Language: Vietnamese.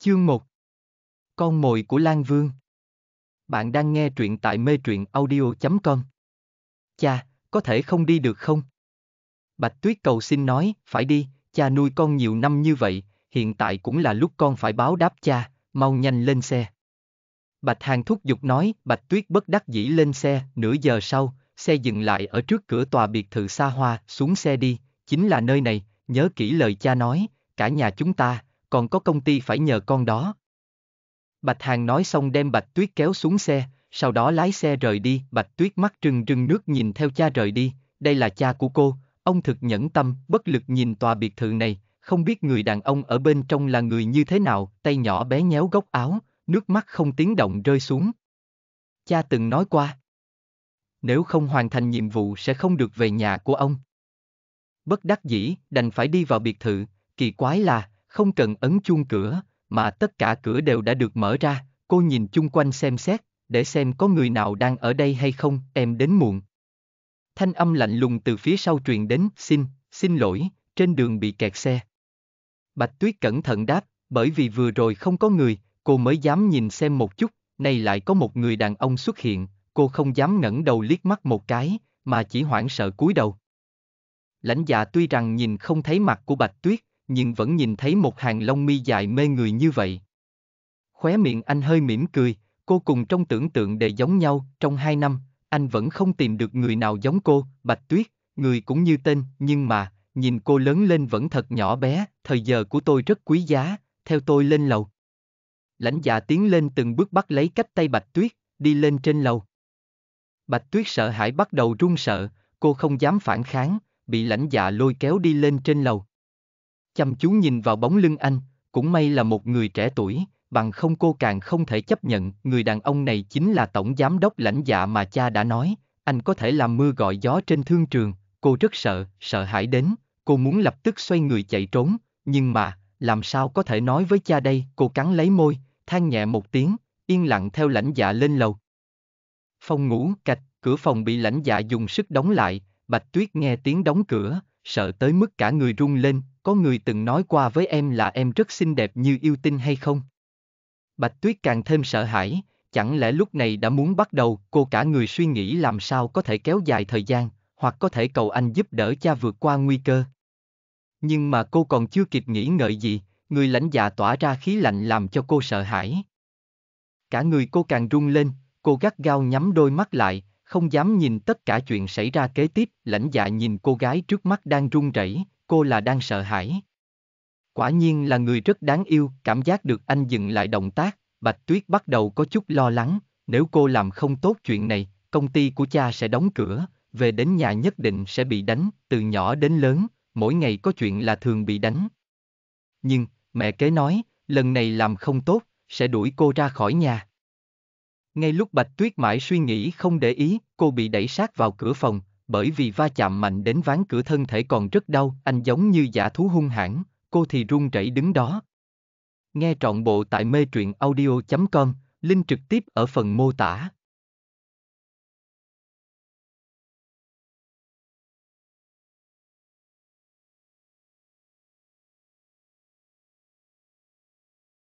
Chương 1 Con mồi của Lan Vương Bạn đang nghe truyện tại mê truyện audio.com Cha, có thể không đi được không? Bạch Tuyết cầu xin nói, phải đi, cha nuôi con nhiều năm như vậy, hiện tại cũng là lúc con phải báo đáp cha, mau nhanh lên xe. Bạch Hàng thúc giục nói, Bạch Tuyết bất đắc dĩ lên xe, nửa giờ sau, xe dừng lại ở trước cửa tòa biệt thự xa hoa, xuống xe đi, chính là nơi này, nhớ kỹ lời cha nói, cả nhà chúng ta, còn có công ty phải nhờ con đó. Bạch Hàng nói xong đem Bạch Tuyết kéo xuống xe, sau đó lái xe rời đi, Bạch Tuyết mắt trừng trừng nước nhìn theo cha rời đi, đây là cha của cô, ông thực nhẫn tâm, bất lực nhìn tòa biệt thự này, không biết người đàn ông ở bên trong là người như thế nào, tay nhỏ bé nhéo góc áo, nước mắt không tiếng động rơi xuống. Cha từng nói qua, nếu không hoàn thành nhiệm vụ sẽ không được về nhà của ông. Bất đắc dĩ, đành phải đi vào biệt thự, kỳ quái là, không cần ấn chuông cửa, mà tất cả cửa đều đã được mở ra, cô nhìn chung quanh xem xét, để xem có người nào đang ở đây hay không, em đến muộn. Thanh âm lạnh lùng từ phía sau truyền đến, xin, xin lỗi, trên đường bị kẹt xe. Bạch Tuyết cẩn thận đáp, bởi vì vừa rồi không có người, cô mới dám nhìn xem một chút, nay lại có một người đàn ông xuất hiện, cô không dám ngẩng đầu liếc mắt một cái, mà chỉ hoảng sợ cúi đầu. Lãnh dạ tuy rằng nhìn không thấy mặt của Bạch Tuyết, nhưng vẫn nhìn thấy một hàng lông mi dài mê người như vậy. Khóe miệng anh hơi mỉm cười, cô cùng trong tưởng tượng để giống nhau, trong hai năm, anh vẫn không tìm được người nào giống cô, Bạch Tuyết, người cũng như tên, nhưng mà, nhìn cô lớn lên vẫn thật nhỏ bé, thời giờ của tôi rất quý giá, theo tôi lên lầu. Lãnh giả tiến lên từng bước bắt lấy cách tay Bạch Tuyết, đi lên trên lầu. Bạch Tuyết sợ hãi bắt đầu run sợ, cô không dám phản kháng, bị lãnh giả lôi kéo đi lên trên lầu chăm chú nhìn vào bóng lưng anh, cũng may là một người trẻ tuổi, bằng không cô càng không thể chấp nhận người đàn ông này chính là tổng giám đốc lãnh dạ mà cha đã nói, anh có thể làm mưa gọi gió trên thương trường, cô rất sợ, sợ hãi đến, cô muốn lập tức xoay người chạy trốn, nhưng mà, làm sao có thể nói với cha đây, cô cắn lấy môi, than nhẹ một tiếng, yên lặng theo lãnh dạ lên lầu. Phòng ngủ, cạch, cửa phòng bị lãnh dạ dùng sức đóng lại, Bạch Tuyết nghe tiếng đóng cửa, sợ tới mức cả người run lên, có người từng nói qua với em là em rất xinh đẹp như yêu tinh hay không? Bạch Tuyết càng thêm sợ hãi, chẳng lẽ lúc này đã muốn bắt đầu, cô cả người suy nghĩ làm sao có thể kéo dài thời gian, hoặc có thể cầu anh giúp đỡ cha vượt qua nguy cơ. Nhưng mà cô còn chưa kịp nghĩ ngợi gì, người lãnh dạ tỏa ra khí lạnh làm cho cô sợ hãi. Cả người cô càng run lên, cô gắt gao nhắm đôi mắt lại, không dám nhìn tất cả chuyện xảy ra kế tiếp, lãnh dạ nhìn cô gái trước mắt đang run rẩy, cô là đang sợ hãi. Quả nhiên là người rất đáng yêu, cảm giác được anh dừng lại động tác, Bạch Tuyết bắt đầu có chút lo lắng, nếu cô làm không tốt chuyện này, công ty của cha sẽ đóng cửa, về đến nhà nhất định sẽ bị đánh, từ nhỏ đến lớn, mỗi ngày có chuyện là thường bị đánh. Nhưng, mẹ kế nói, lần này làm không tốt, sẽ đuổi cô ra khỏi nhà. Ngay lúc Bạch Tuyết mãi suy nghĩ không để ý, cô bị đẩy sát vào cửa phòng, bởi vì va chạm mạnh đến ván cửa thân thể còn rất đau, anh giống như giả thú hung hãn, cô thì run rẩy đứng đó. Nghe trọn bộ tại mê truyện audio.com, link trực tiếp ở phần mô tả.